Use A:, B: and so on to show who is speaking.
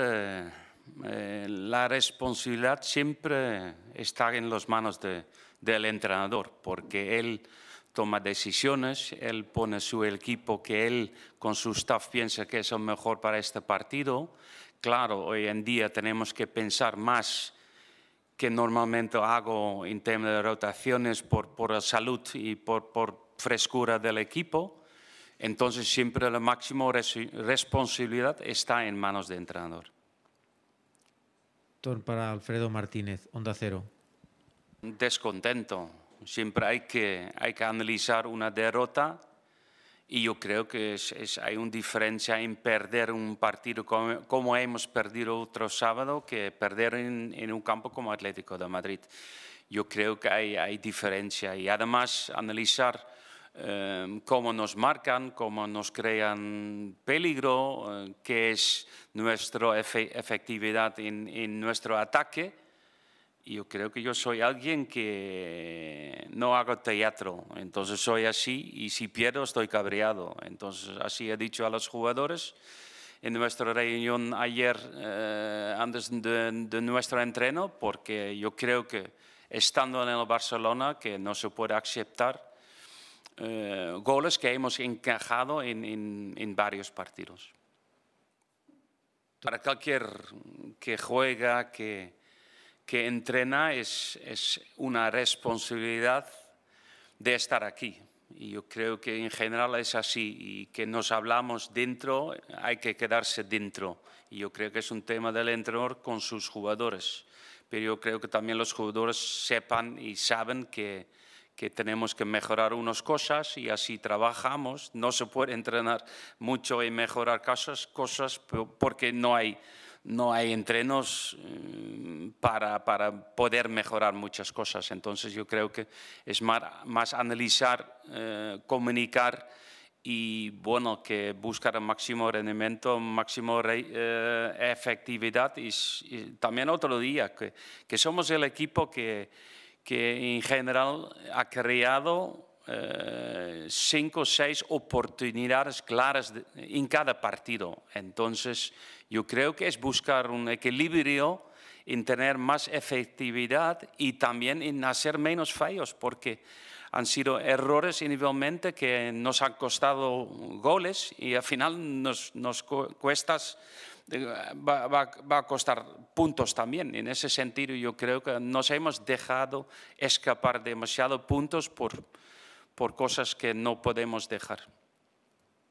A: Eh, eh, la responsabilidad siempre está en las manos del entrenador, porque él toma decisiones, él pone su equipo que él con su staff piensa que es el mejor para este partido. Claro, hoy en día tenemos que pensar más que normalmente hago en temas de rotaciones por, por salud y por, por frescura del equipo entonces siempre la máxima responsabilidad está en manos del entrenador. Torn para Alfredo Martínez, Onda Cero. Descontento. Siempre hay que, hay que analizar una derrota y yo creo que es, hay una diferencia en perder un partido como, hemos perdido otro sábado que perder en, en, un campo como Atlético de Madrid. Yo creo que hay, hay diferencia y además analizar Em, cómo nos marcan, cómo nos crean peligro, eh, qué es nuestra efectividad en, nuestro ataque. Yo creo que yo soy alguien que no hago teatro, entonces soy así y si pierdo estoy cabreado. Entonces así he dicho a los jugadores en nuestra reunión ayer eh, antes de, de, nuestro entreno, porque yo creo que estando en el Barcelona, que no se puede aceptar eh, goles que hemos encajado en, varios partidos. Para cualquier que juega, que, que entrena, es, es una responsabilidad de estar aquí. Y yo creo que en general es así y que nos hablamos dentro, hay que quedarse dentro. Y yo creo que es un tema del entrenador con sus jugadores. Pero yo creo que también los jugadores sepan y saben que, que tenemos que mejorar unas cosas y así trabajamos. No se puede entrenar mucho y mejorar cosas, cosas porque no hay, no hay entrenos eh, para, para, poder mejorar muchas cosas. Entonces yo creo que es más, más analizar, eh, comunicar y bueno, que buscar el máximo rendimiento, máximo eh, efectividad. Y, también otro día, que, que somos el equipo que que en general ha creado eh, cinco o seis oportunidades claras en cada partido. Entonces, yo creo que es buscar un equilibrio en tener más efectividad y también en hacer menos fallos, porque han sido errores individualmente que nos han costado goles y al final nos, nos cuestas va, a costar puntos también. En ese sentido, yo creo que nos hemos dejado escapar demasiado puntos por cosas que no podemos dejar.